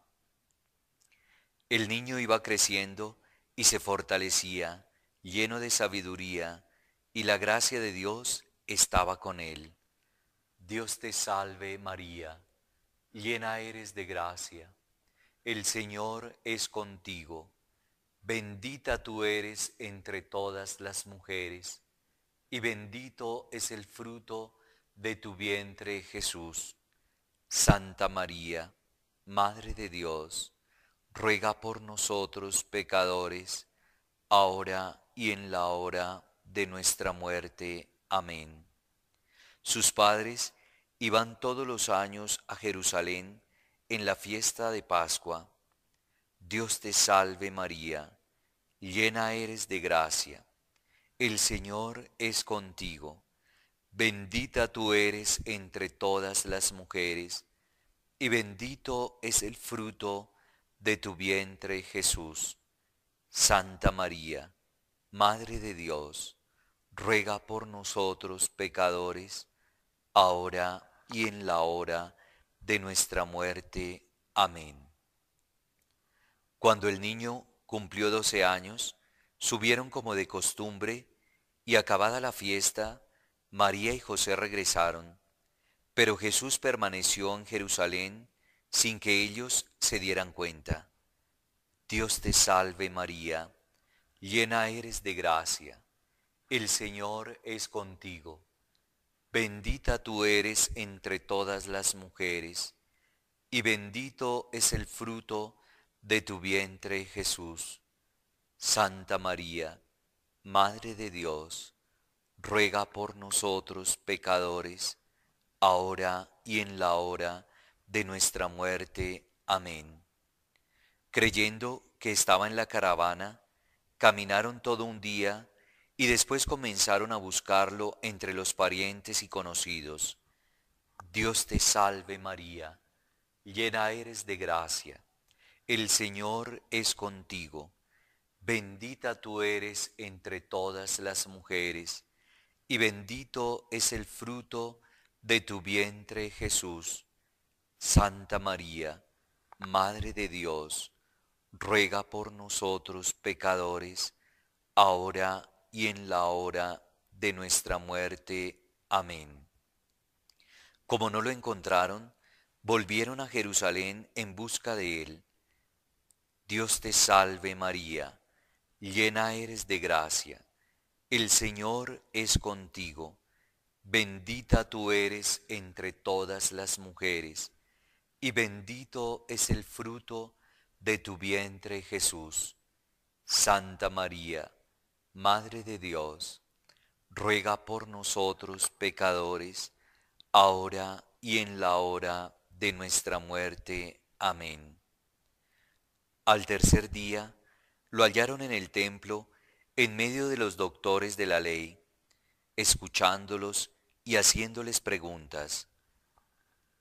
El niño iba creciendo y se fortalecía, lleno de sabiduría, y la gracia de Dios estaba con él. Dios te salve María, llena eres de gracia. El Señor es contigo. Bendita tú eres entre todas las mujeres, y bendito es el fruto de tu vientre Jesús. Santa María, Madre de Dios, ruega por nosotros pecadores, ahora y en la hora de nuestra muerte. Amén. Sus padres iban todos los años a Jerusalén en la fiesta de Pascua. Dios te salve María, llena eres de gracia. El Señor es contigo. Bendita tú eres entre todas las mujeres, y bendito es el fruto de de tu vientre Jesús. Santa María, Madre de Dios, ruega por nosotros pecadores, ahora y en la hora de nuestra muerte. Amén. Cuando el niño cumplió doce años, subieron como de costumbre, y acabada la fiesta, María y José regresaron. Pero Jesús permaneció en Jerusalén sin que ellos se dieran cuenta. Dios te salve María, llena eres de gracia, el Señor es contigo, bendita tú eres entre todas las mujeres, y bendito es el fruto de tu vientre Jesús. Santa María, Madre de Dios, ruega por nosotros pecadores, ahora y en la hora de nuestra muerte. Amén. Creyendo que estaba en la caravana, caminaron todo un día y después comenzaron a buscarlo entre los parientes y conocidos. Dios te salve María, llena eres de gracia, el Señor es contigo, bendita tú eres entre todas las mujeres, y bendito es el fruto de tu vientre Jesús. Santa María, Madre de Dios, ruega por nosotros pecadores, ahora y en la hora de nuestra muerte. Amén. Como no lo encontraron, volvieron a Jerusalén en busca de él. Dios te salve María, llena eres de gracia, el Señor es contigo, bendita tú eres entre todas las mujeres y bendito es el fruto de tu vientre Jesús. Santa María, Madre de Dios, ruega por nosotros pecadores, ahora y en la hora de nuestra muerte. Amén. Al tercer día, lo hallaron en el templo, en medio de los doctores de la ley, escuchándolos y haciéndoles preguntas.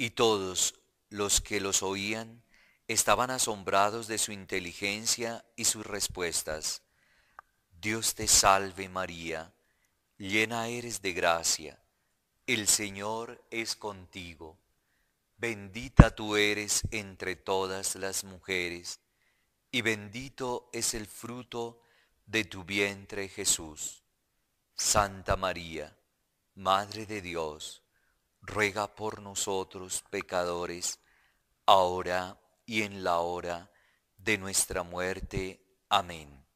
Y todos los que los oían estaban asombrados de su inteligencia y sus respuestas. Dios te salve María, llena eres de gracia, el Señor es contigo, bendita tú eres entre todas las mujeres, y bendito es el fruto de tu vientre Jesús. Santa María, Madre de Dios, ruega por nosotros pecadores, ahora y en la hora de nuestra muerte. Amén.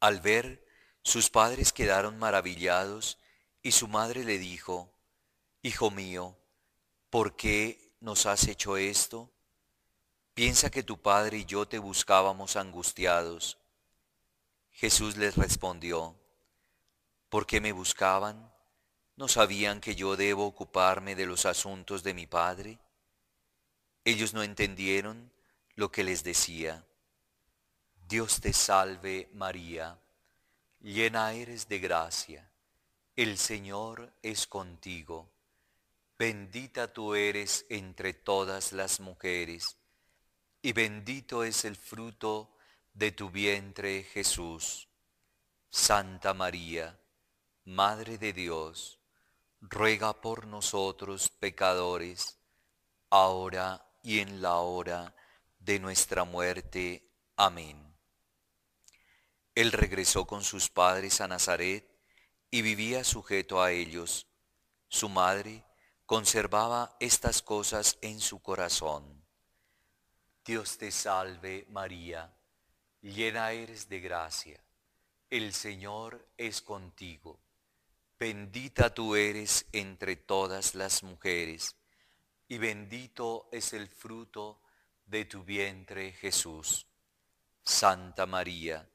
Al ver, sus padres quedaron maravillados y su madre le dijo, Hijo mío, ¿por qué nos has hecho esto? Piensa que tu padre y yo te buscábamos angustiados. Jesús les respondió, ¿por qué me buscaban? ¿No sabían que yo debo ocuparme de los asuntos de mi Padre? Ellos no entendieron lo que les decía. Dios te salve María, llena eres de gracia, el Señor es contigo, bendita tú eres entre todas las mujeres, y bendito es el fruto de tu vientre Jesús. Santa María, Madre de Dios, ruega por nosotros pecadores, ahora y en la hora de nuestra muerte. Amén. Él regresó con sus padres a Nazaret y vivía sujeto a ellos. Su madre conservaba estas cosas en su corazón. Dios te salve María, llena eres de gracia, el Señor es contigo. Bendita tú eres entre todas las mujeres, y bendito es el fruto de tu vientre, Jesús. Santa María,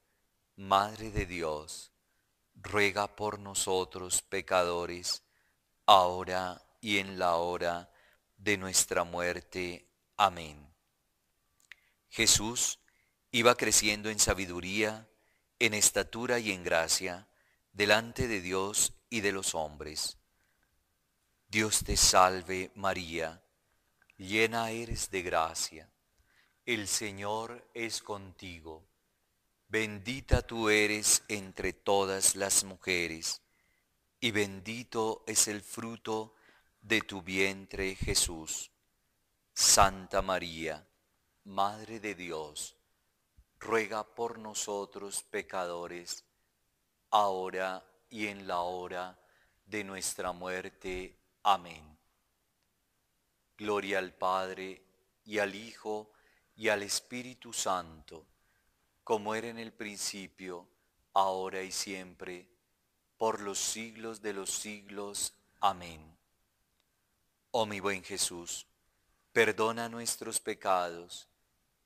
Madre de Dios, ruega por nosotros pecadores, ahora y en la hora de nuestra muerte. Amén. Jesús iba creciendo en sabiduría, en estatura y en gracia, delante de Dios y de los hombres. Dios te salve María, llena eres de gracia, el Señor es contigo, bendita tú eres entre todas las mujeres, y bendito es el fruto de tu vientre Jesús. Santa María, Madre de Dios, ruega por nosotros pecadores, ahora y en la hora de nuestra muerte. Amén. Gloria al Padre y al Hijo y al Espíritu Santo, como era en el principio, ahora y siempre, por los siglos de los siglos. Amén. Oh mi buen Jesús, perdona nuestros pecados,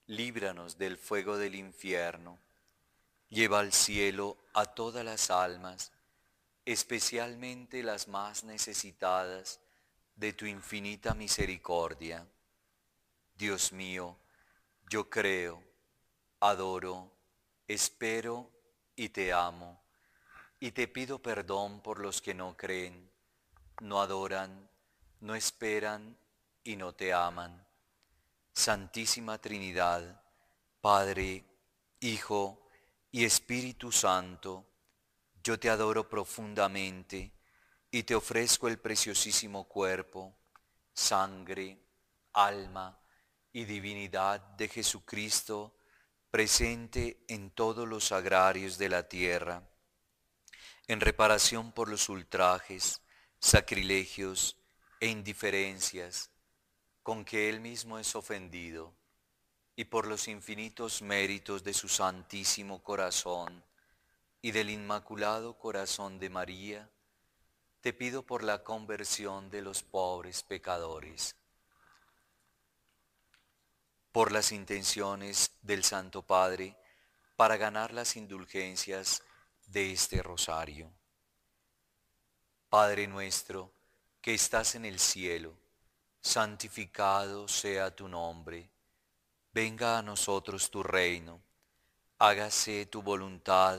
líbranos del fuego del infierno, lleva al cielo a todas las almas, especialmente las más necesitadas de tu infinita misericordia. Dios mío, yo creo, adoro, espero y te amo, y te pido perdón por los que no creen, no adoran, no esperan y no te aman. Santísima Trinidad, Padre, Hijo y Espíritu Santo, yo te adoro profundamente y te ofrezco el preciosísimo cuerpo, sangre, alma y divinidad de Jesucristo presente en todos los agrarios de la tierra, en reparación por los ultrajes, sacrilegios e indiferencias con que él mismo es ofendido, y por los infinitos méritos de su santísimo corazón y del Inmaculado Corazón de María, te pido por la conversión de los pobres pecadores, por las intenciones del Santo Padre para ganar las indulgencias de este rosario. Padre nuestro, que estás en el cielo, santificado sea tu nombre, venga a nosotros tu reino, hágase tu voluntad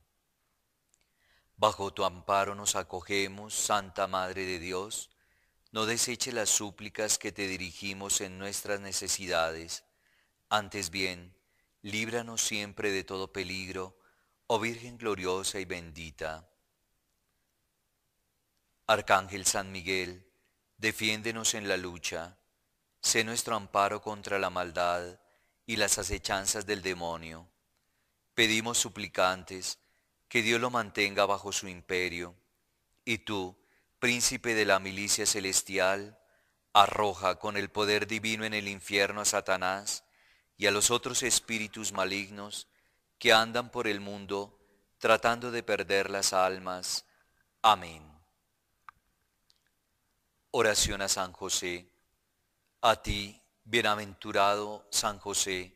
Bajo tu amparo nos acogemos, Santa Madre de Dios. No deseche las súplicas que te dirigimos en nuestras necesidades. Antes bien, líbranos siempre de todo peligro, oh Virgen gloriosa y bendita. Arcángel San Miguel, defiéndenos en la lucha. Sé nuestro amparo contra la maldad y las acechanzas del demonio. Pedimos suplicantes, que Dios lo mantenga bajo su imperio. Y tú, príncipe de la milicia celestial, arroja con el poder divino en el infierno a Satanás y a los otros espíritus malignos que andan por el mundo tratando de perder las almas. Amén. Oración a San José. A ti, bienaventurado San José,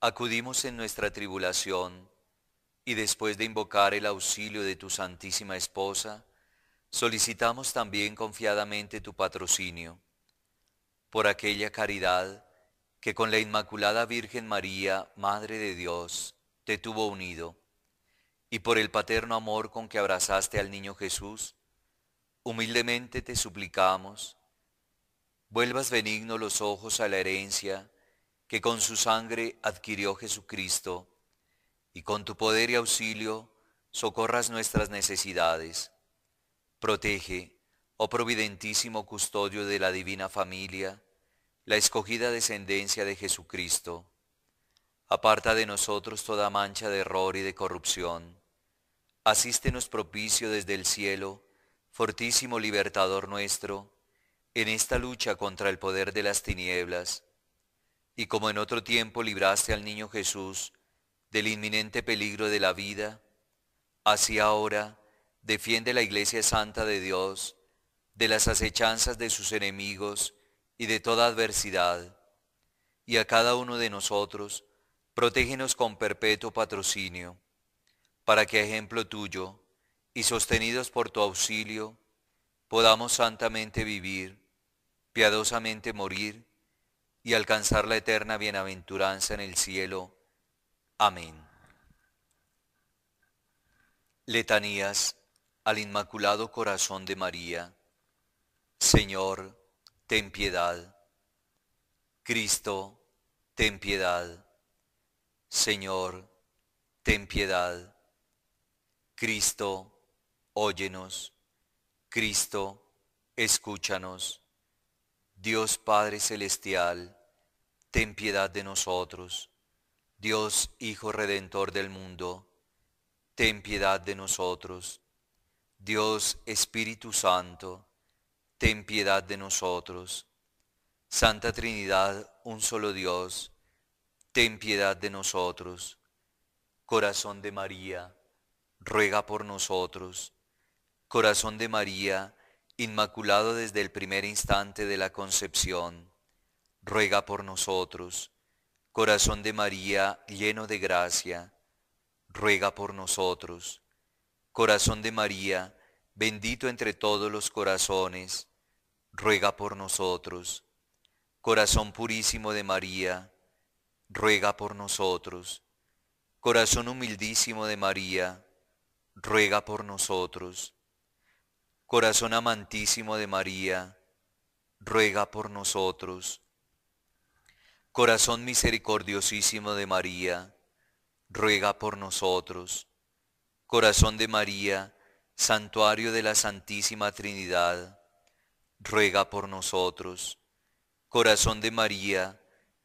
acudimos en nuestra tribulación y después de invocar el auxilio de tu Santísima Esposa, solicitamos también confiadamente tu patrocinio por aquella caridad que con la Inmaculada Virgen María, Madre de Dios, te tuvo unido, y por el paterno amor con que abrazaste al niño Jesús, humildemente te suplicamos, vuelvas benigno los ojos a la herencia que con su sangre adquirió Jesucristo, y con tu poder y auxilio socorras nuestras necesidades. Protege, oh providentísimo custodio de la divina familia, la escogida descendencia de Jesucristo. Aparta de nosotros toda mancha de error y de corrupción. Asístenos propicio desde el cielo, fortísimo libertador nuestro, en esta lucha contra el poder de las tinieblas. Y como en otro tiempo libraste al niño Jesús, del inminente peligro de la vida, así ahora defiende la Iglesia Santa de Dios de las acechanzas de sus enemigos y de toda adversidad, y a cada uno de nosotros, protégenos con perpetuo patrocinio, para que a ejemplo tuyo y sostenidos por tu auxilio, podamos santamente vivir, piadosamente morir y alcanzar la eterna bienaventuranza en el cielo Amén. Letanías al Inmaculado Corazón de María. Señor, ten piedad. Cristo, ten piedad. Señor, ten piedad. Cristo, óyenos. Cristo, escúchanos. Dios Padre Celestial, ten piedad de nosotros. Dios Hijo Redentor del mundo, ten piedad de nosotros. Dios Espíritu Santo, ten piedad de nosotros. Santa Trinidad, un solo Dios, ten piedad de nosotros. Corazón de María, ruega por nosotros. Corazón de María, inmaculado desde el primer instante de la concepción, ruega por nosotros. Corazón de María, lleno de gracia, ruega por nosotros. Corazón de María, bendito entre todos los corazones, ruega por nosotros. Corazón purísimo de María, ruega por nosotros. Corazón humildísimo de María, ruega por nosotros. Corazón amantísimo de María, ruega por nosotros. Corazón misericordiosísimo de María, ruega por nosotros. Corazón de María, santuario de la Santísima Trinidad, ruega por nosotros. Corazón de María,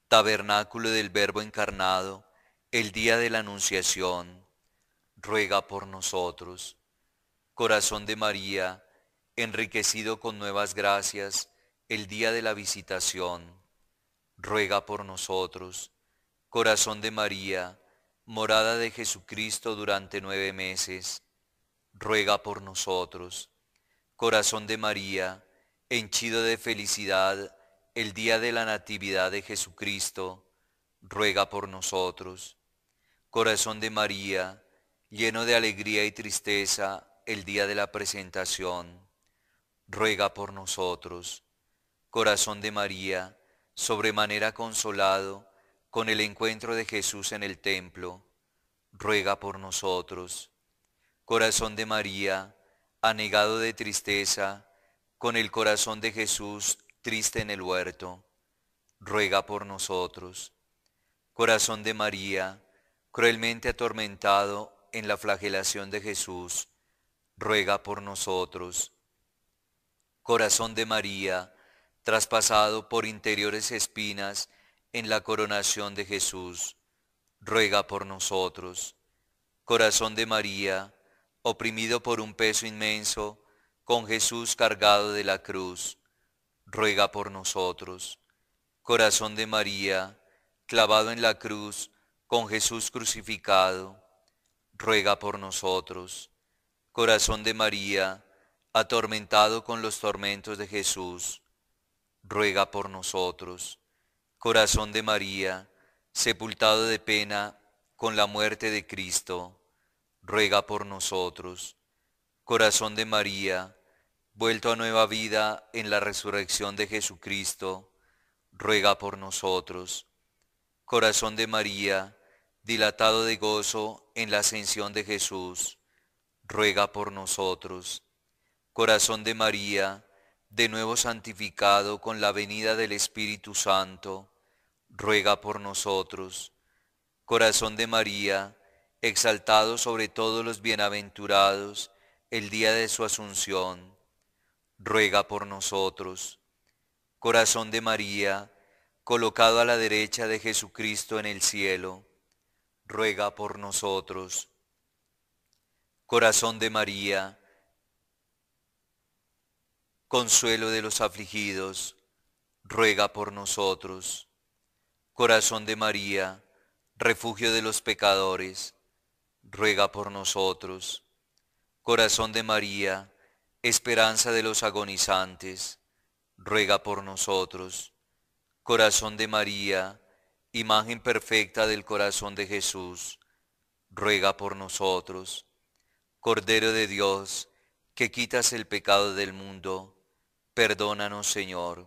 tabernáculo del Verbo encarnado, el día de la Anunciación, ruega por nosotros. Corazón de María, enriquecido con nuevas gracias, el día de la visitación ruega por nosotros. Corazón de María, morada de Jesucristo durante nueve meses, ruega por nosotros. Corazón de María, henchido de felicidad el día de la Natividad de Jesucristo, ruega por nosotros. Corazón de María, lleno de alegría y tristeza el día de la presentación, ruega por nosotros. Corazón de María, sobremanera consolado con el encuentro de Jesús en el templo, ruega por nosotros. Corazón de María, anegado de tristeza, con el corazón de Jesús triste en el huerto, ruega por nosotros. Corazón de María, cruelmente atormentado en la flagelación de Jesús, ruega por nosotros. Corazón de María, traspasado por interiores espinas en la coronación de Jesús, ruega por nosotros. Corazón de María, oprimido por un peso inmenso, con Jesús cargado de la cruz, ruega por nosotros. Corazón de María, clavado en la cruz, con Jesús crucificado, ruega por nosotros. Corazón de María, atormentado con los tormentos de Jesús, ruega por nosotros. Corazón de María, sepultado de pena con la muerte de Cristo, ruega por nosotros. Corazón de María, vuelto a nueva vida en la resurrección de Jesucristo, ruega por nosotros. Corazón de María, dilatado de gozo en la ascensión de Jesús, ruega por nosotros. Corazón de María, de nuevo santificado con la venida del Espíritu Santo, ruega por nosotros. Corazón de María, exaltado sobre todos los bienaventurados, el día de su asunción, ruega por nosotros. Corazón de María, colocado a la derecha de Jesucristo en el cielo, ruega por nosotros. Corazón de María, consuelo de los afligidos, ruega por nosotros. Corazón de María, refugio de los pecadores, ruega por nosotros. Corazón de María, esperanza de los agonizantes, ruega por nosotros. Corazón de María, imagen perfecta del corazón de Jesús, ruega por nosotros. Cordero de Dios, que quitas el pecado del mundo, Perdónanos, Señor.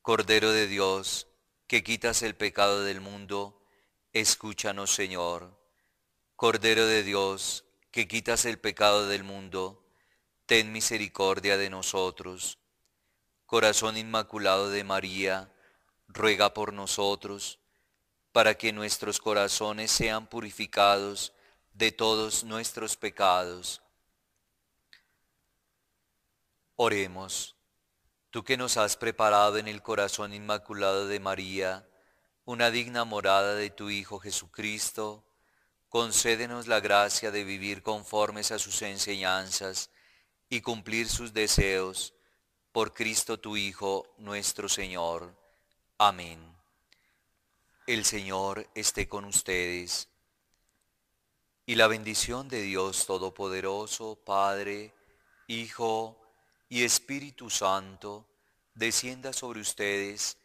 Cordero de Dios, que quitas el pecado del mundo, escúchanos, Señor. Cordero de Dios, que quitas el pecado del mundo, ten misericordia de nosotros. Corazón Inmaculado de María, ruega por nosotros, para que nuestros corazones sean purificados de todos nuestros pecados. Oremos tú que nos has preparado en el corazón inmaculado de María, una digna morada de tu Hijo Jesucristo, concédenos la gracia de vivir conformes a sus enseñanzas y cumplir sus deseos, por Cristo tu Hijo, nuestro Señor. Amén. El Señor esté con ustedes. Y la bendición de Dios Todopoderoso, Padre, Hijo, y Espíritu Santo descienda sobre ustedes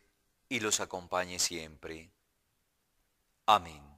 y los acompañe siempre. Amén.